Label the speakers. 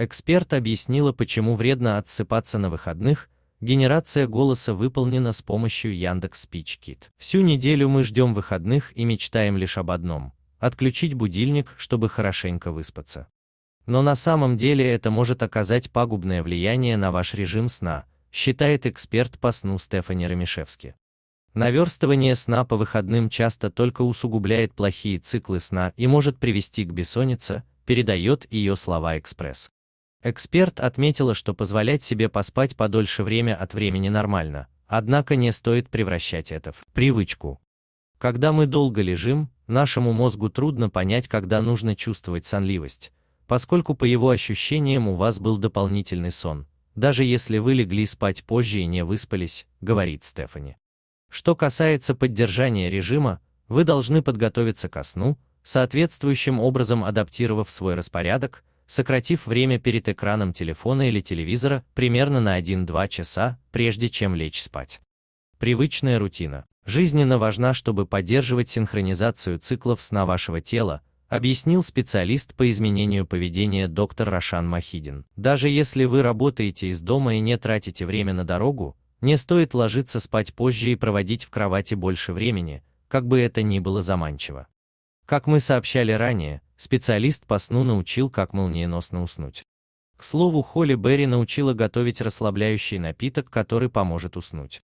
Speaker 1: Эксперт объяснила, почему вредно отсыпаться на выходных. Генерация голоса выполнена с помощью Яндекс Спичкит. Всю неделю мы ждем выходных и мечтаем лишь об одном – отключить будильник, чтобы хорошенько выспаться. Но на самом деле это может оказать пагубное влияние на ваш режим сна, считает эксперт по сну Стефани Ромишевски. Наверстывание сна по выходным часто только усугубляет плохие циклы сна и может привести к бессоннице, передает ее слова «Экспресс». Эксперт отметила, что позволять себе поспать подольше время от времени нормально, однако не стоит превращать это в привычку. Когда мы долго лежим, нашему мозгу трудно понять, когда нужно чувствовать сонливость, поскольку по его ощущениям у вас был дополнительный сон, даже если вы легли спать позже и не выспались, говорит Стефани. Что касается поддержания режима, вы должны подготовиться ко сну, соответствующим образом адаптировав свой распорядок, сократив время перед экраном телефона или телевизора примерно на 1-2 часа, прежде чем лечь спать. Привычная рутина. Жизненно важна, чтобы поддерживать синхронизацию циклов сна вашего тела, объяснил специалист по изменению поведения доктор Рашан Махидин. Даже если вы работаете из дома и не тратите время на дорогу, не стоит ложиться спать позже и проводить в кровати больше времени, как бы это ни было заманчиво. Как мы сообщали ранее, Специалист по сну научил, как молниеносно уснуть. К слову, Холли Берри научила готовить расслабляющий напиток, который поможет уснуть.